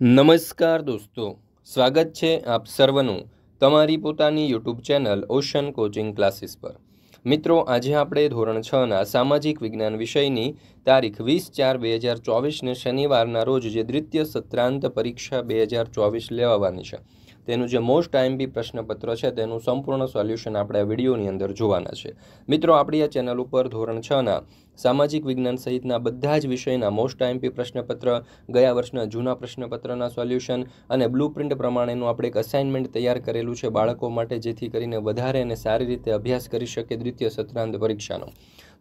નમસ્કાર દોસ્તો સ્વાગત છે આપ સર્વનું તમારી પોતાની YouTube channel Ocean coaching classes પર મિત્રો આજે આપણે ધોરણ છના સામાજિક વિજ્ઞાન વિષયની તારીખ વીસ ચાર બે હજાર ચોવીસને શનિવારના રોજ જે દ્વિતીય સત્રાંત પરીક્ષા બે હજાર ચોવીસ લેવાની છે તેનું જે મોસ્ટ ટાઈમ પ્રશ્નપત્ર છે તેનું સંપૂર્ણ સોલ્યુશન આપણે આ વિડીયોની અંદર જોવાના છે મિત્રો આપણી આ ચેનલ ઉપર ધોરણ છના સામાજિક વિજ્ઞાન સહિતના બધા જ વિષયના મોસ્ટ ટાઈમપી પ્રશ્નપત્ર ગયા વર્ષના જૂના પ્રશ્નપત્રના સોલ્યુશન અને બ્લુ પ્રિન્ટ પ્રમાણેનું આપણે એક અસાઇનમેન્ટ તૈયાર કરેલું છે બાળકો માટે જેથી કરીને વધારે અને સારી રીતે અભ્યાસ કરી શકે દ્વિતીય સત્રાંત પરીક્ષાનો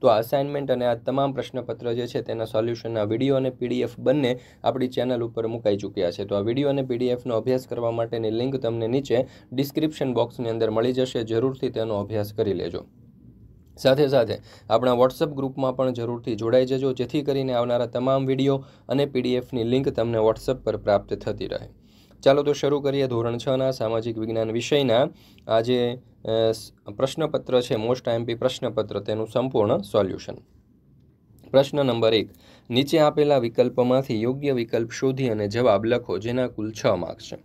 તો આ અસાઇનમેન્ટ અને આ તમામ પ્રશ્નપત્ર જે છે તેના સોલ્યુશનના વિડીયો અને પીડીએફ બંને આપણી ચેનલ ઉપર મુકાઈ ચૂક્યા છે તો આ વિડીયો અને પીડીએફનો અભ્યાસ કરવા માટેની લિંક તમને નીચે ડિસ્ક્રિપ્શન બોક્સની અંદર મળી જશે જરૂરથી તેનો અભ્યાસ કરી લેજો સાથે સાથે આપણા વોટ્સઅપ ગ્રુપમાં પણ જરૂરથી જોડાઈ જજો જેથી કરીને આવનારા તમામ વિડીયો અને પીડીએફની લિંક તમને વોટ્સઅપ પર પ્રાપ્ત થતી રહે ચાલો તો શરૂ કરીએ ધોરણ છના સામાજિક વિજ્ઞાન વિષયના આજે પ્રશ્નપત્ર છે મોસ્ટ આઈએમપી પ્રશ્નપત્ર તેનું સંપૂર્ણ સોલ્યુશન પ્રશ્ન નંબર એક નીચે આપેલા વિકલ્પમાંથી યોગ્ય વિકલ્પ શોધી અને જવાબ લખો જેના કુલ છ માર્ક્સ છે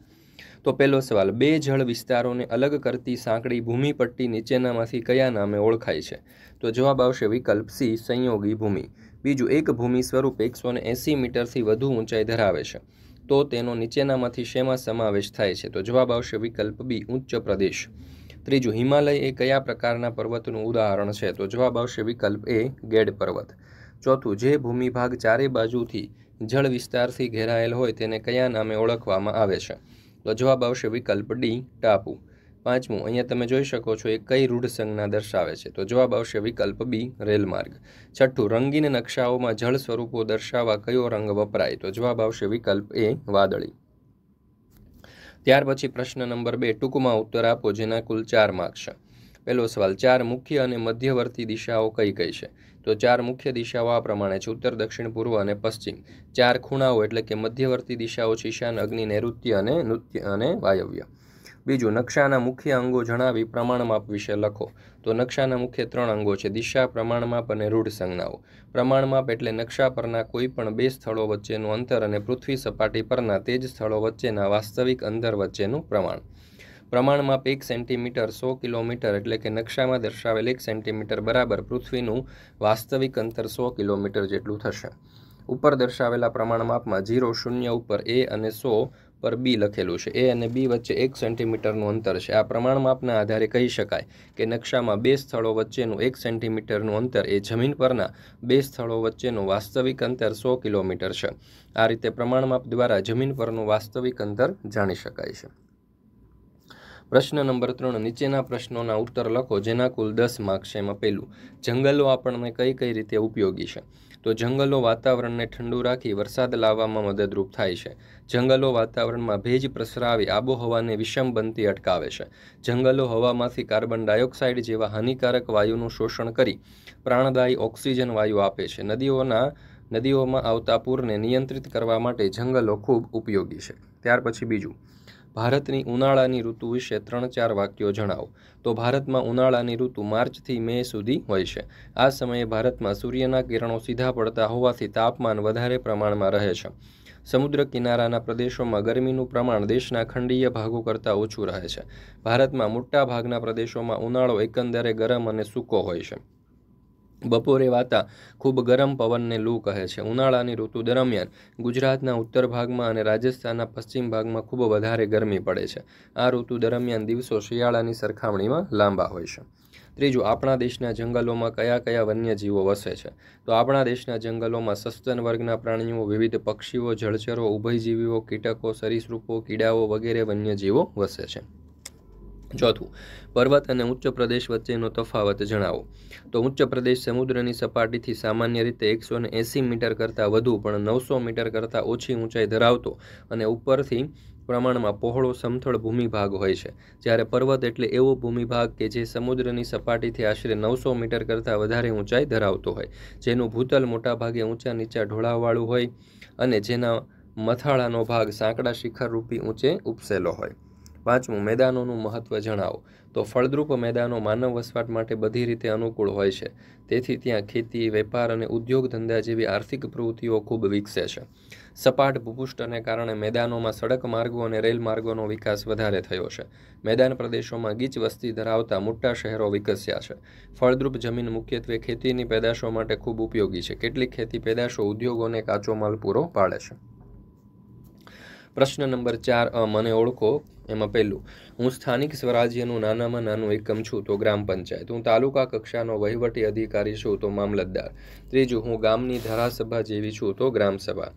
તો પહેલો સવાલ બે જળ વિસ્તારોને અલગ કરતી સાંકડી ભૂમિપટ્ટી નીચેનામાંથી કયા નામે ઓળખાય છે તો જવાબ આવશે વિકલ્પ સી સંયોગી ભૂમિ બીજું એક ભૂમિ સ્વરૂપ એકસો એંસી મીટરથી વધુ ઊંચાઈ ધરાવે છે તો તેનો નીચેનામાંથી શેમાં સમાવેશ થાય છે તો જવાબ આવશે વિકલ્પ બી ઉચ્ચ પ્રદેશ ત્રીજું હિમાલય એ કયા પ્રકારના પર્વતનું ઉદાહરણ છે તો જવાબ આવશે વિકલ્પ એ ગેડ પર્વત ચોથું જે ભૂમિભાગ ચારે બાજુથી જળ વિસ્તારથી ઘેરાયેલ હોય તેને કયા નામે ઓળખવામાં આવે છે તો જવાબ આવશે વિકલ્પ ડી ટાપુ પાંચમું અહીંયા તમે જોઈ શકો છો એ કઈ રૂઢ સંજ્ઞા દર્શાવે છે તો જવાબ આવશે વિકલ્પ બી રેલમાર્ગ છઠ્ઠું રંગીન નકશાઓમાં જળ સ્વરૂપો દર્શાવવા કયો રંગ વપરાય તો જવાબ આવશે વિકલ્પ એ વાદળી ત્યાર પછી પ્રશ્ન નંબર બે ટૂંકમાં ઉત્તર આપો જેના કુલ ચાર માર્ક છે પહેલો સવાલ ચાર મુખ્ય અને મધ્યવર્તી દિશાઓ કઈ કઈ છે તો ચાર મુખ્ય દિશાઓ આ પ્રમાણે છે ઉત્તર દક્ષિણ પૂર્વ અને પશ્ચિમ ચાર ખૂણાઓ એટલે કે મધ્યવર્તી દિશાઓ છે ઈશાન અગ્નિ નૈઋત્ય અને નૃત્ય અને વાયવ્ય બીજું નકશાના મુખ્ય અંગો જણાવી પ્રમાણમાપ વિશે લખો તો નકશાના મુખ્ય ત્રણ અંગો છે દિશા પ્રમાણમાપ અને રૂઢ સંજ્ઞાઓ પ્રમાણમાપ એટલે નકશા પરના કોઈ પણ બે સ્થળો વચ્ચેનું અંતર અને પૃથ્વી સપાટી પરના તે જ સ્થળો વચ્ચેના વાસ્તવિક અંતર વચ્ચેનું પ્રમાણ પ્રમાણમાપ એક સેન્ટીમીટર સો કિલોમીટર એટલે કે નકશામાં દર્શાવેલ એક સેન્ટીમીટર બરાબર પૃથ્વીનું વાસ્તવિક અંતર સો કિલોમીટર જેટલું થશે ઉપર દર્શાવેલા પ્રમાણમાપમાં જીરો શૂન્ય ઉપર એ અને સો પર બી લખેલું છે એ અને બી વચ્ચે એક સેન્ટીમીટરનું અંતર છે આ પ્રમાણ માપના આધારે કહી શકાય કે નકશામાં બે સ્થળો વચ્ચેનું એક સેન્ટીમીટરનું અંતર એ જમીન પરના બે સ્થળો વચ્ચેનું વાસ્તવિક અંતર સો કિલોમીટર છે આ રીતે પ્રમાણમાપ દ્વારા જમીન પરનું વાસ્તવિક અંતર જાણી શકાય છે પ્રશ્ન નંબર ત્રણ નીચેના પ્રશ્નોના ઉત્તર લખો જેના કુલ દસ માર્ક્સ એમાં પહેલું જંગલો આપણને કઈ કઈ રીતે ઉપયોગી છે તો જંગલો વાતાવરણને ઠંડુ રાખી વરસાદ લાવવામાં મદદરૂપ થાય છે જંગલો વાતાવરણમાં ભેજ પ્રસરાવી આબોહવાને વિષમ બનતી અટકાવે છે જંગલો હવામાંથી કાર્બન ડાયોક્સાઇડ જેવા હાનિકારક વાયુનું શોષણ કરી પ્રાણદાયી ઓક્સિજન વાયુ આપે છે નદીઓના નદીઓમાં આવતા પૂરને નિયંત્રિત કરવા માટે જંગલો ખૂબ ઉપયોગી છે ત્યાર પછી બીજું ભારતની ઉનાળાની ઋતુ વિશે ત્રણ ચાર વાક્યો જણાવો તો ભારતમાં ઉનાળાની ઋતુ માર્ચથી મે સુધી હોય છે આ સમયે ભારતમાં સૂર્યના કિરણો સીધા પડતા હોવાથી તાપમાન વધારે પ્રમાણમાં રહે છે સમુદ્ર કિનારાના પ્રદેશોમાં ગરમીનું પ્રમાણ દેશના ખંડીય ભાગો કરતાં ઓછું રહે છે ભારતમાં મોટા ભાગના પ્રદેશોમાં ઉનાળો એકંદરે ગરમ અને સૂકો હોય છે બપોરે વાતા ખૂબ ગરમ પવનને લૂ કહે છે ઉનાળાની ઋતુ દરમિયાન ગુજરાતના ઉત્તર ભાગમાં અને રાજસ્થાનના પશ્ચિમ ભાગમાં ખૂબ વધારે ગરમી પડે છે આ ઋતુ દરમિયાન દિવસો શિયાળાની સરખામણીમાં લાંબા હોય છે ત્રીજું આપણા દેશના જંગલોમાં કયા કયા વન્યજીવો વસે છે તો આપણા દેશના જંગલોમાં સસ્તન વર્ગના પ્રાણીઓ વિવિધ પક્ષીઓ જળચરો ઉભયજીવીઓ કીટકો સરીસૃપો કીડાઓ વગેરે વન્યજીવો વસે છે ચોથું પર્વત અને ઉચ્ચ પ્રદેશ વચ્ચેનો તફાવત જણાવો તો ઉચ્ચ પ્રદેશ સમુદ્રની સપાટીથી સામાન્ય રીતે એકસો ને એંસી મીટર કરતાં વધુ પણ નવસો મીટર કરતાં ઓછી ઊંચાઈ ધરાવતો અને ઉપરથી પ્રમાણમાં પહોળો સમથળ ભૂમિભાગ હોય છે જ્યારે પર્વત એટલે એવો ભૂમિભાગ કે જે સમુદ્રની સપાટીથી આશરે નવસો મીટર કરતાં વધારે ઊંચાઈ ધરાવતો હોય જેનું ભૂતલ મોટાભાગે ઊંચા નીચા ઢોળાવાળું હોય અને જેના મથાળાનો ભાગ સાંકડા શિખર રૂપી ઊંચે ઉપસેલો હોય પાંચમું મેદાનોનું મહત્ત્વ જણાવો તો ફળદ્રુપ મેદાનો માનવ વસવાટ માટે બધી રીતે અનુકૂળ હોય છે તેથી ત્યાં ખેતી વેપાર અને ઉદ્યોગ ધંધા જેવી આર્થિક પ્રવૃત્તિઓ ખૂબ વિકસે છે સપાટ ભૂપુષ્ઠને કારણે મેદાનોમાં સડક માર્ગો અને રેલ માર્ગોનો વિકાસ વધારે થયો છે મેદાન પ્રદેશોમાં ગીચ વસ્તી ધરાવતા મોટા શહેરો વિકસ્યા છે ફળદ્રુપ જમીન મુખ્યત્વે ખેતીની પેદાશો માટે ખૂબ ઉપયોગી છે કેટલીક ખેતી પેદાશો ઉદ્યોગોને કાચો માલ પૂરો પાડે છે પ્રશ્ન નંબર ચાર મને ઓળખો એમાં પહેલું હું સ્થાનિક સ્વરાજ્યનું નાનામાં નાનું એકમ છું તો ગ્રામ પંચાયત હું તાલુકા કક્ષાનો વહીવટી અધિકારી છું તો મામલતદાર ત્રીજું હું ગામની ધારાસભા જેવી છું તો ગ્રામસભા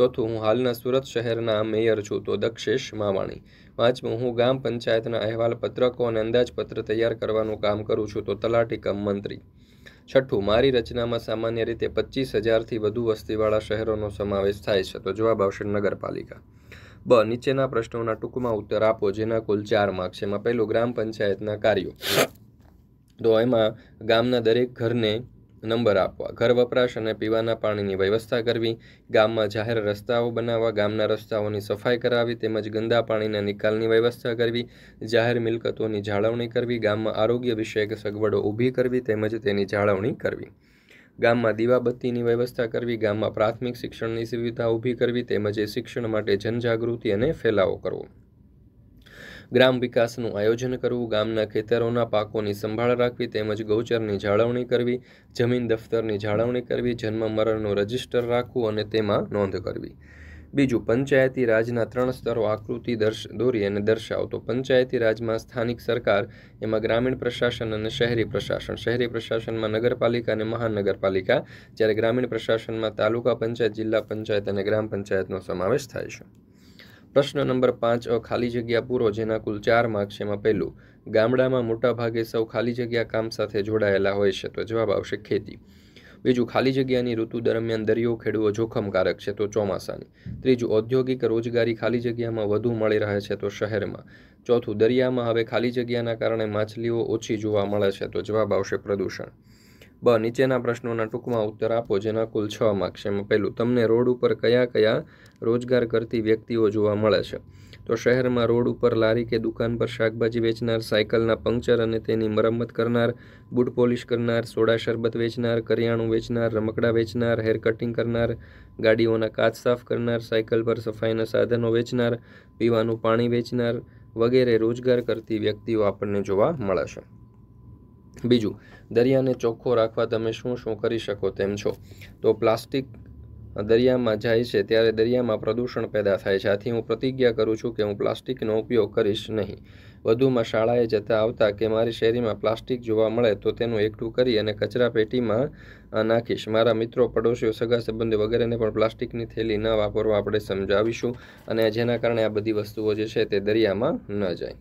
ચોથું હું હાલના સુરત શહેરના મેયર છું તો દક્ષેશ માવાણી પાંચમું હું ગામ પંચાયતના અહેવાલ પત્રકો અને અંદાજપત્ર તૈયાર કરવાનું કામ કરું છું તો તલાટી કમ મંત્રી છઠ્ઠું મારી રચનામાં સામાન્ય રીતે પચીસ હજારથી વધુ વસ્તીવાળા શહેરોનો સમાવેશ થાય છે તો જવાબ આવશે નગરપાલિકા બ નીચેના પ્રશ્નોના ટૂંકમાં ઉત્તર આપો જેના કુલ ચાર છે એમાં પહેલું ગ્રામ પંચાયતના કાર્યો તો એમાં ગામના દરેક ઘરને નંબર આપવા ઘર વપરાશ અને પીવાના પાણીની વ્યવસ્થા કરવી ગામમાં જાહેર રસ્તાઓ બનાવવા ગામના રસ્તાઓની સફાઈ કરાવી તેમજ ગંદા પાણીના નિકાલની વ્યવસ્થા કરવી જાહેર મિલકતોની જાળવણી કરવી ગામમાં આરોગ્ય વિષયક સગવડો ઊભી કરવી તેમજ તેની જાળવણી કરવી ગામમાં દીવાબત્તીની વ્યવસ્થા કરવી ગામમાં પ્રાથમિક શિક્ષણની સુવિધા ઊભી કરવી તેમજ એ શિક્ષણ માટે જનજાગૃતિ અને ફેલાવો કરવો ગ્રામ વિકાસનું આયોજન કરવું ગામના ખેતરોના પાકોની સંભાળ રાખવી તેમજ ગૌચરની જાળવણી કરવી જમીન દફતરની જાળવણી કરવી જન્મ મરણનું રજિસ્ટર રાખવું અને તેમાં નોંધ કરવી બીજું પંચાયતી રાજના ત્રણ સ્તરો આકૃતિ દર્શ દોરી અને દર્શાવો તો પંચાયતી રાજમાં સ્થાનિક સરકાર એમાં ગ્રામીણ પ્રશાસન અને શહેરી પ્રશાસન શહેરી પ્રશાસનમાં નગરપાલિકા અને મહાનગરપાલિકા જ્યારે ગ્રામીણ પ્રશાસનમાં તાલુકા પંચાયત જિલ્લા પંચાયત અને ગ્રામ પંચાયતનો સમાવેશ થાય છે પ્રશ્ન નંબર પાંચ અ ખાલી જગ્યા પૂરો જેના કુલ ચાર માર્ક છે એમાં પહેલું ગામડામાં મોટાભાગે સૌ ખાલી જગ્યા કામ સાથે જોડાયેલા હોય છે તો જવાબ આવશે ખેતી બીજું ખાલી જગ્યાની ઋતુ દરમિયાન દરિયો ખેડવો જોખમકારક છે તો ચોમાસાની ત્રીજું ઔદ્યોગિક રોજગારી ખાલી જગ્યામાં વધુ મળી રહે છે તો શહેરમાં ચોથું દરિયામાં હવે ખાલી જગ્યાના કારણે માછલીઓ ઓછી જોવા મળે છે તો જવાબ આવશે પ્રદૂષણ બ નીચેના પ્રશ્નોના ટૂંકમાં ઉત્તર આપો જેના કુલ છ માર્ક્સ એમાં પહેલું તમને રોડ ઉપર કયા કયા રોજગાર કરતી વ્યક્તિઓ જોવા મળે છે તો શહેરમાં રોડ ઉપર લારી કે દુકાન પર શાકભાજી વેચનાર સાયકલના પંક્ચર અને તેની મરમ્મત કરનાર બૂટ પોલિશ કરનાર સોડા શરબત વેચનાર કરિયાણું વેચનાર રમકડા વેચનાર હેર કટિંગ કરનાર ગાડીઓના કાચ સાફ કરનાર સાયકલ પર સફાઈના સાધનો વેચનાર પીવાનું પાણી વેચનાર વગેરે રોજગાર કરતી વ્યક્તિઓ આપણને જોવા મળશે બીજું દરિયાને ચોખ્ખો રાખવા તમે શું શું કરી શકો તેમ છો તો પ્લાસ્ટિક દરિયામાં જાય છે ત્યારે દરિયામાં પ્રદૂષણ પેદા થાય છે આથી હું પ્રતિજ્ઞા કરું છું કે હું પ્લાસ્ટિકનો ઉપયોગ કરીશ નહીં વધુમાં શાળાએ જતા આવતા કે મારી શેરીમાં પ્લાસ્ટિક જોવા મળે તો તેનું એકઠું કરી અને કચરા પેટીમાં નાખીશ મારા મિત્રો પડોશીઓ સગા સંબંધી વગેરેને પણ પ્લાસ્ટિકની થેલી ન વાપરવા આપણે સમજાવીશું અને જેના કારણે આ બધી વસ્તુઓ જે છે તે દરિયામાં ન જાય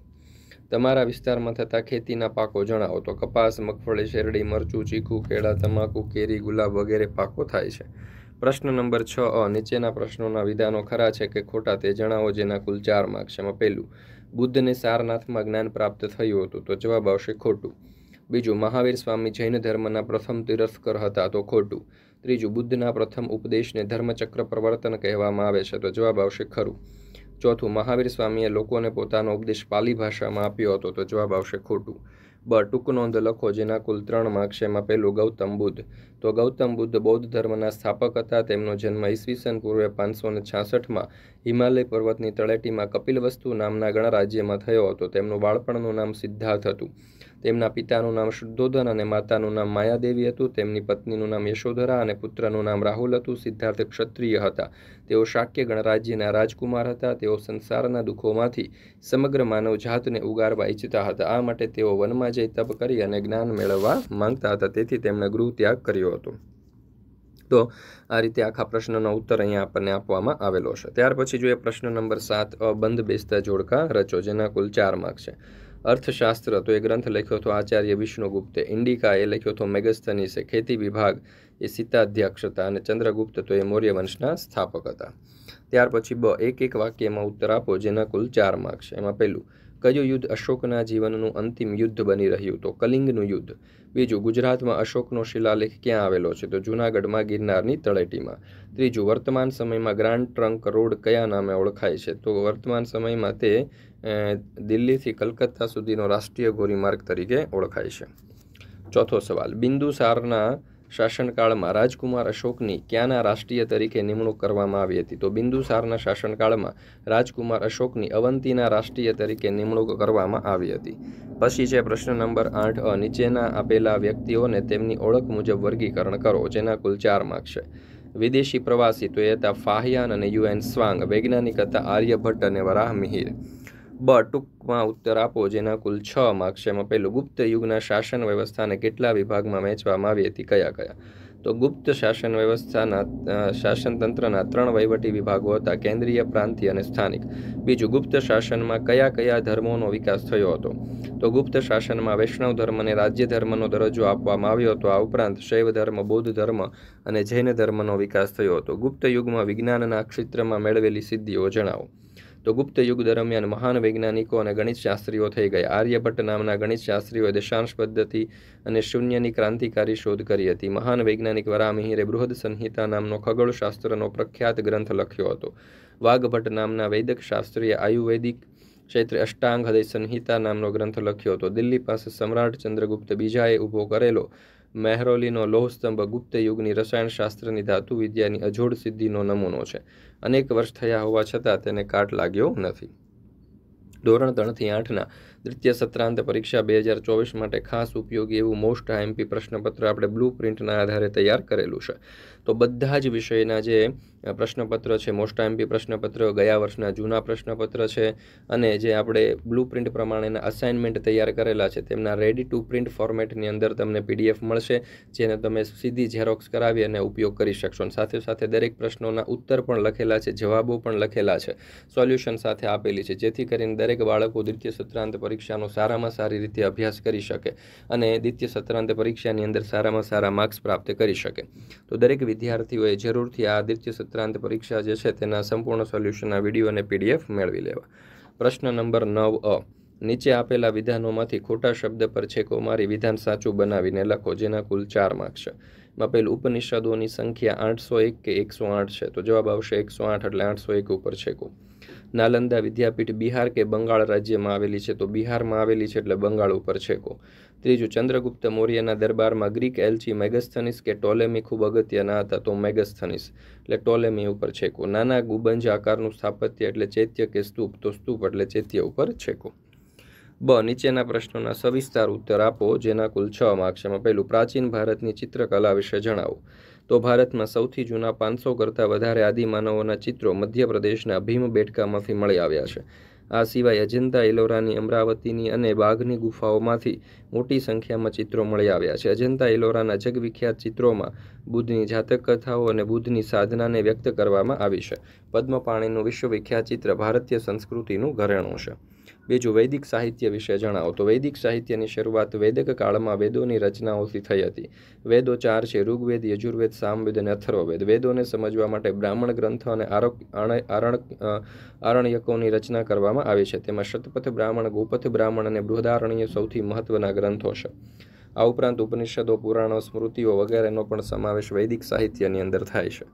તમારા વિસ્તારમાં થતા ખેતીના પાકો જણાવો તો કપાસ મગફળી શેરડી મરચું ચીકુ કેળા તમાકુ કેરી ગુલાબ વગેરે પાકો થાય છે પ્રશ્ન નંબર છ અ નીચેના પ્રશ્નોના વિધાનો ખરા છે કે ખોટા તે જણાવો જેના કુલ ચાર માર્ક છે પહેલું બુદ્ધને સારનાથમાં જ્ઞાન પ્રાપ્ત થયું હતું તો જવાબ આવશે ખોટું બીજું મહાવીર સ્વામી જૈન ધર્મના પ્રથમ તિરસ્કર હતા તો ખોટું ત્રીજું બુદ્ધના પ્રથમ ઉપદેશને ધર્મચક્ર પ્રવર્તન કહેવામાં આવે છે તો જવાબ આવશે ખરું ચોથું મહાવીર સ્વામીએ લોકોને પોતાનો ઉપદેશ પાલી ભાષામાં આપ્યો હતો તો જવાબ આવશે ખોટું બ ટૂંક નોંધ લખો જેના કુલ ત્રણ માર્ક છે એમાં પહેલું ગૌતમ બુદ્ધ તો ગૌતમ બુદ્ધ બૌદ્ધ ધર્મના સ્થાપક હતા તેમનો જન્મ ઈસવીસન પૂર્વે પાંચસો ને છાસઠમાં હિમાલય પર્વતની તળેટીમાં કપિલવસ્તુ નામના ગણરાજ્યમાં થયો હતો તેમનું બાળપણનું નામ સિદ્ધાર્થ હતું તેમના પિતાનું નામ શુદ્ધોધન અને માતાનું નામ માયાદેવી હતું તેમની પત્નીનું નામ યશોધરા અને પુત્રનું નામ રાહુલ હતું સિદ્ધાર્થ ક્ષત્રિય હતા તેઓ શાક્ય ગણરાજ્યના રાજકુમાર હતા તેઓ સંસારના દુઃખોમાંથી સમગ્ર માનવ જાતને ઉગારવા ઈચ્છતા હતા આ માટે તેઓ વનમાં જઈ તપ કરી અને જ્ઞાન મેળવવા માંગતા હતા તેથી તેમણે ગૃહ ત્યાગ કર્યો હતો તો આ રીતે આખા પ્રશ્નનો ઉત્તર અહીંયા આપણને આપવામાં આવેલો છે ત્યાર પછી જોઈએ પ્રશ્ન નંબર સાત બંધ બેસતા જોડકા રચો જેના કુલ ચાર માર્ક છે અર્થશાસ્ત્ર તો એ ગ્રંથ લખ્યો હતો આચાર્ય વિષ્ણુગુપ્તે ઇન્ડિકા એ લખ્યો હતો મેગસ્થનીસે ખેતી વિભાગ એ સીતાધ્યક્ષ હતા અને ચંદ્રગુપ્ત તો એ મૌર્ય વંશના સ્થાપક હતા ત્યાર પછી બ એક એક વાક્યમાં ઉત્તર આપો જેના કુલ ચાર માર્ક છે એમાં પહેલું કયું યુદ્ધ અશોકના જીવનનું અંતિમ યુદ્ધ બની રહ્યું તો કલિંગનું યુદ્ધ બીજું ગુજરાતમાં અશોકનો શિલાલેખ ક્યાં આવેલો છે તો જૂનાગઢમાં ગિરનારની તળેટીમાં ત્રીજું વર્તમાન સમયમાં ગ્રાન્ડ ટ્રંક રોડ કયા નામે ઓળખાય છે તો વર્તમાન સમયમાં તે દિલ્હીથી કલકત્તા સુધીનો રાષ્ટ્રીય ગોરીમાર્ગ તરીકે ઓળખાય છે ચોથો સવાલ બિંદુસારના શાસનકાળમાં રાજકુમાર અશોકની ક્યાંના રાષ્ટ્રીય તરીકે નિમણૂક કરવામાં આવી હતી તો બિંદુસારના શાસનકાળમાં રાજકુમાર અશોકની અવંતીના રાષ્ટ્રીય તરીકે નિમણૂક કરવામાં આવી હતી પછી છે પ્રશ્ન નંબર આઠ અ નીચેના આપેલા વ્યક્તિઓને તેમની ઓળખ મુજબ વર્ગીકરણ કરો જેના કુલ ચાર માર્ક છે વિદેશી પ્રવાસી તો એ હતા ફાહિયાન અને યુએન સ્વાંગ વૈજ્ઞાનિક હતા આર્યભટ્ટ અને વરાહ મિહિર બ ટૂંકમાં ઉત્તર આપો જેના કુલ છ માર્ક્સ એમાં પહેલું ગુપ્ત યુગના શાસન વ્યવસ્થાને કેટલા વિભાગમાં વહેંચવામાં આવી હતી કયા કયા તો ગુપ્ત શાસન વ્યવસ્થાના શાસનતંત્રના ત્રણ વહીવટી વિભાગો હતા કેન્દ્રીય પ્રાંતીય અને સ્થાનિક બીજું ગુપ્ત શાસનમાં કયા કયા ધર્મોનો વિકાસ થયો હતો તો ગુપ્ત શાસનમાં વૈષ્ણવ ધર્મને રાજ્ય ધર્મનો દરજ્જો આપવામાં આવ્યો હતો આ ઉપરાંત શૈવ ધર્મ બૌદ્ધ ધર્મ અને જૈન ધર્મનો વિકાસ થયો હતો ગુપ્ત યુગમાં વિજ્ઞાનના ક્ષેત્રમાં મેળવેલી સિદ્ધિઓ જણાવો તો ગુપ્ત યુગ દરમિયાન મહાન વૈજ્ઞાનિકો અને ગણિતશાસ્ત્રીઓ થઈ ગયા આર્યભટ્ટ નામના ગણિતશાસ્ત્રીઓએ દેશાંશ પદ્ધતિ અને શૂન્યની ક્રાંતિકારી શોધ કરી હતી મહાન વૈજ્ઞાનિક વરામિહિરે બૃહદ સંહિતા નામનો ખગોળશાસ્ત્રનો પ્રખ્યાત ગ્રંથ લખ્યો હતો વાઘભટ્ટ નામના વૈદક શાસ્ત્રીએ આયુર્વેદિક ક્ષેત્રે અષ્ટાંગ હૃદય સંહિતા નામનો ગ્રંથ લખ્યો હતો દિલ્હી પાસે સમ્રાટ ચંદ્રગુપ્ત બીજાએ ઊભો કરેલો મેહરોલીનો લોહસ્તંભ ગુપ્ત યુગની રસાયણશાસ્ત્રની ધાતુ વિદ્યાની અજોડ સિદ્ધિનો નમૂનો છે અનેક વર્ષ થયા હોવા છતાં તેને કાટ લાગ્યો નથી ધોરણ ત્રણથી આઠના દ્વિતીય સત્રાંત પરીક્ષા બે હજાર ચોવીસ માટે ખાસ ઉપયોગી એવું મોસ્ટ આઈએમપી પ્રશ્નપત્ર આપણે બ્લુ પ્રિન્ટના આધારે તૈયાર કરેલું છે તો બધા જ વિષયના જે પ્રશ્નપત્ર છે મોસ્ટ આઈએમપી પ્રશ્નપત્ર ગયા વર્ષના જૂના પ્રશ્નપત્ર છે અને જે આપણે બ્લુ પ્રિન્ટ પ્રમાણેના અસાઇનમેન્ટ તૈયાર કરેલા છે તેમના રેડી ટુ પ્રિન્ટ ફોર્મેટની અંદર તમને પીડીએફ મળશે જેને તમે સીધી ઝેરોક્સ કરાવી અને ઉપયોગ કરી શકશો અને સાથે સાથે દરેક પ્રશ્નોના ઉત્તર પણ લખેલા છે જવાબો પણ લખેલા છે સોલ્યુશન સાથે આપેલી છે જેથી કરીને દરેક બાળકો દ્વિતીય સત્રાંત પર પરીક્ષાનો સારામાં સારી રીતે અભ્યાસ કરી શકે અને દ્વિતીય સત્રાંત પરીક્ષાની અંદર સારામાં સારા માર્ક્સ પ્રાપ્ત કરી શકે તો દરેક વિદ્યાર્થીઓએ જરૂરથી આ દ્વિતીય સત્રાંત પરીક્ષા જે છે તેના સંપૂર્ણ સોલ્યુશનના વિડીયો અને પીડીએફ મેળવી લેવા પ્રશ્ન નંબર નવ અ નીચે આપેલા વિધાનોમાંથી ખોટા શબ્દ પર છેકો મારી વિધાન સાચું બનાવીને લખો જેના કુલ ચાર માર્ક છે એમાં પહેલું ઉપનિષદોની સંખ્યા આઠસો એક કે એકસો આઠ છે તો જવાબ આવશે એકસો આઠ એટલે આઠસો એક ઉપર છેકો નાલંદા વિદ્યાપીઠ બિહાર કે બંગાળ રાજ્યમાં આવેલી છે તો બિહારમાં આવેલી છે એટલે બંગાળ ઉપર છેકો ત્રીજું ચંદ્રગુપ્ત મૌર્યના દરબારમાં ગ્રીક એલચી મેગસ્થનિસ કે ટોલેમી ખૂબ અગત્યના હતા તો મેગસ્થનિસ એટલે ટોલેમી ઉપર છેકો નાના ગુબંજ આકારનું સ્થાપત્ય એટલે ચૈત્ય કે સ્તૂપ તો સ્તૂપ એટલે ચૈત્ય ઉપર છેકો બ નીચેના પ્રશ્નોના સવિસ્તાર ઉત્તર આપો જેના કુલ છ માર્ક્સ એમાં પહેલું પ્રાચીન ભારતની ચિત્રકલા વિશે જણાવો તો ભારતમાં સૌથી જૂના પાંચસો કરતાં વધારે આદિમાનવોના ચિત્રો મધ્યપ્રદેશના ભીમ બેટકામાંથી મળી આવ્યા છે આ સિવાય અજંતા એલોરાની અમરાવતીની અને બાઘની ગુફાઓમાંથી મોટી સંખ્યામાં ચિત્રો મળી આવ્યા છે અજંતા એલોરાના જગવિખ્યાત ચિત્રોમાં બુદ્ધની જાતક કથાઓ અને બુદ્ધની સાધનાને વ્યક્ત કરવામાં આવી છે પદ્મપાણીનું વિશ્વવિખ્યાત ચિત્ર ભારતીય સંસ્કૃતિનું ઘરેણું છે બીજું વૈદિક સાહિત્ય વિશે જણાવો તો વૈદિક સાહિત્યની શરૂઆત વૈદિક કાળમાં વેદોની રચનાઓથી થઈ હતી વેદો ચાર છે ઋગ્વેદ યજુર્વેદ સામવેદ અને અથર્વવેદ વેદોને સમજવા માટે બ્રાહ્મણ ગ્રંથ અને આરણ આરણ્યકોની રચના કરવામાં આવી છે તેમાં શતપથ બ્રાહ્મણ ગુપથ બ્રાહ્મણ અને બૃહદારણ્ય સૌથી મહત્વના ગ્રંથો છે આ ઉપરાંત ઉપનિષદો પુરાણો સ્મૃતિઓ વગેરેનો પણ સમાવેશ વૈદિક સાહિત્યની અંદર થાય છે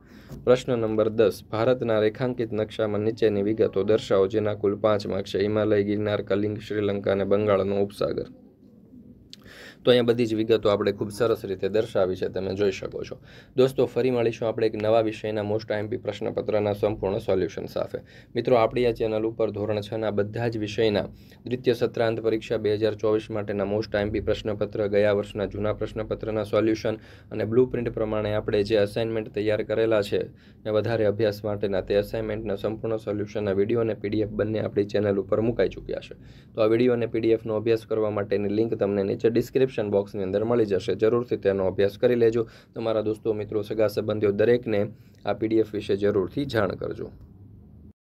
પ્રશ્ન નંબર દસ ભારતના રેખાંકિત નકશામાં નીચેની વિગતો દર્શાવો જેના કુલ પાંચ માર્ક છે હિમાલય ગિરનાર કલિંગ શ્રીલંકા અને બંગાળનો ઉપસાગર તો અહીંયા બધી જ વિગતો આપણે ખૂબ સરસ રીતે દર્શાવી છે તમે જોઈ શકો છો દોસ્તો ફરી મળીશું આપણે એક નવા વિષયના મોસ્ટ આઈએમપી પ્રશ્નપત્રના સંપૂર્ણ સોલ્યુશન સાથે મિત્રો આપણી આ ચેનલ ઉપર ધોરણ છના બધા જ વિષયના દ્વિતીય સત્રાંત પરીક્ષા બે હજાર ચોવીસ માટેના મોસ્ટ આઈમપી પ્રશ્નપત્ર ગયા વર્ષના જૂના પ્રશ્નપત્રના સોલ્યુશન અને બ્લુ પ્રિન્ટ પ્રમાણે આપણે જે અસાઇનમેન્ટ તૈયાર કરેલા છે ને વધારે અભ્યાસ માટેના તે અસાઇનમેન્ટના સંપૂર્ણ સોલ્યુશનના વિડીયો અને પીડીએફ બંને આપણી ચેનલ ઉપર મુકાઈ ચૂક્યા છે તો આ વિડીયો અને પીડીએફનો અભ્યાસ કરવા માટેની લિંક તમને નીચે ડિસ્ક્રિપ્શન ડિસ્ક્રિપ્શન બોક્સની અંદર મળી જશે જરૂરથી તેનો અભ્યાસ કરી લેજો તમારા દોસ્તો મિત્રો સગા સંબંધીઓ દરેકને આ પીડીએફ વિશે જરૂરથી જાણ કરજો